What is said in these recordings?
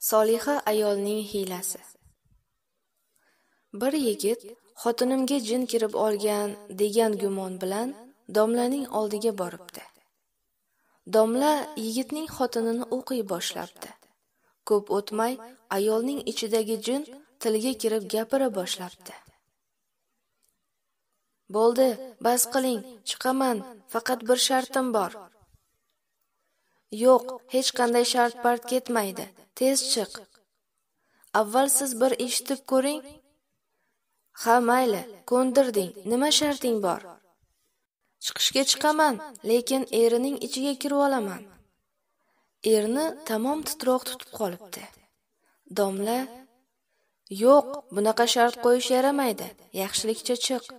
Soliha ayolning hiylasi. Bir yigit xotinimga jin kirib olgan degan gumon bilan Domlaning oldiga boribdi. Domla yigitning xotinini o'qiy boshlabdi. Ko'p o'tmay ayolning ichidagi jin tilga kirib gapira boshlabdi. Bo'ldi, bas qiling, chiqaman, faqat bir shartim bor. Yo'q, hech qanday shart-part ketmaydi. Tez chiq. Avval siz bir eshitib ko'ring. Ha, mayli, ko'ndirding. Nima sharting bor? Chiqishga chiqaman, lekin erining ichiga kirib olaman. Erni tamom titroq tutib qolibdi. Domla, yo'q, bunaqa shart qo'yish yaramaydi. Yaxshilikcha chiq.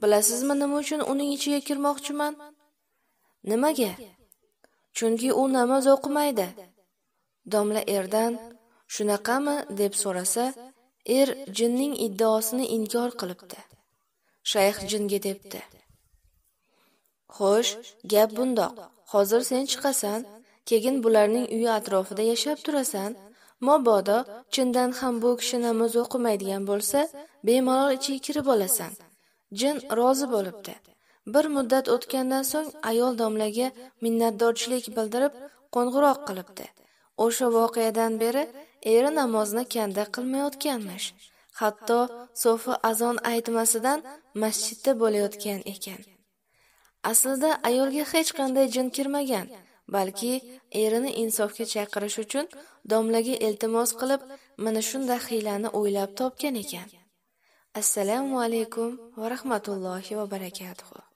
Bilasizmi, nima uchun uning ichiga kirmoqchiman? Nimaga? chunki u namoz o'qimaydi domla erdan shunaqami deb so'rasa er jinning iddaosini inkor qilibdi shayx jinga debdi xo'sh gap bundoq hozir sen chiqasan keyin bularning uyi atrofida yashab turasan mobodo chindan ham bu kishi namoz o'qimaydigan bo'lsa bemalol ichiga kirib olasan jin rozi bo'libdi Bir muddat o'tgandan so'ng ayol domlaga minnatdorchilik bildirib qo'ng'iroq qilibdi. O'sha voqeadan beri eri namozni kanda qilmayotganmish. Hatto so'fi azon aytmasidan masjidda bo'layotgan ekan. Aslida ayolga hech qanday jin kirmagan, balki erini insofga chaqirish uchun domlaga iltimos qilib, mana shunday xilani o'ylab topgan ekan. Assalomu alaykum va rahmatullohi va barakatuh.